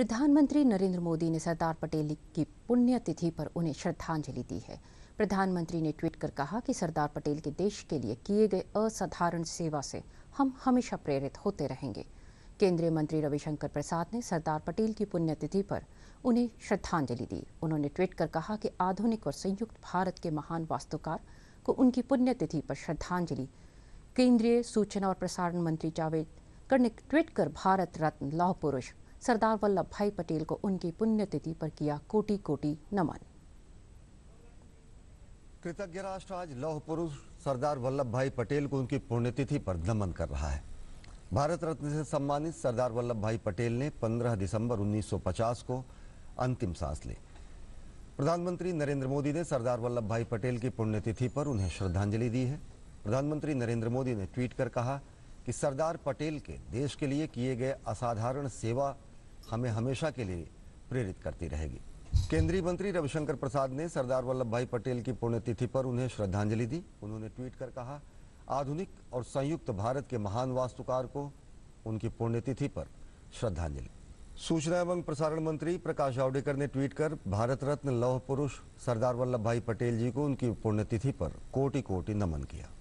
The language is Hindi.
प्रधानमंत्री नरेंद्र मोदी ने सरदार पटेल की पुण्यतिथि पर उन्हें श्रद्धांजलि दी है प्रधानमंत्री ने ट्वीट कर कहा कि सरदार पटेल के देश के लिए किए गए असाधारण सेवा से हम हमेशा प्रेरित होते रहेंगे केंद्रीय मंत्री रविशंकर प्रसाद ने सरदार पटेल की पुण्यतिथि पर उन्हें श्रद्धांजलि दी उन्होंने ट्वीट कर कहा कि आधुनिक और संयुक्त भारत के महान वास्तुकार को उनकी पुण्यतिथि पर श्रद्धांजलि केंद्रीय सूचना और प्रसारण मंत्री जावेद कर ने ट्वीट कर भारत रत्न लौह पुरुष सरदार वल्लभ भाई पटेल को उनकी पुण्यतिथि पर किया कोटि कोटि नमन कृतज्ञ राष्ट्र आज लौह पुरुष सरदार वल्लभ भाई पटेल को उनकी पुण्यतिथि पर नमन कर रहा है भारत रत्न से सम्मानित सरदार वल्लभ भाई पटेल ने 15 दिसंबर 1950 को अंतिम सांस ली प्रधानमंत्री नरेंद्र मोदी ने सरदार वल्लभ भाई पटेल की पुण्यतिथि पर उन्हें श्रद्धांजलि दी है प्रधानमंत्री नरेंद्र मोदी ने ट्वीट कर कहा कि सरदार पटेल के देश के लिए किए गए असाधारण सेवा हमें हमेशा के लिए प्रेरित करती रहेगी केंद्रीय मंत्री रविशंकर प्रसाद ने सरदार वल्लभ भाई पटेल की पुण्यतिथि पर उन्हें श्रद्धांजलि दी उन्होंने ट्वीट कर कहा आधुनिक और संयुक्त भारत के महान वास्तुकार को उनकी पुण्यतिथि पर श्रद्धांजलि सूचना एवं प्रसारण मंत्री प्रकाश जावड़ेकर ने ट्वीट कर भारत रत्न लौह पुरुष सरदार वल्लभ भाई पटेल जी को उनकी पुण्यतिथि पर कोटि कोटि नमन किया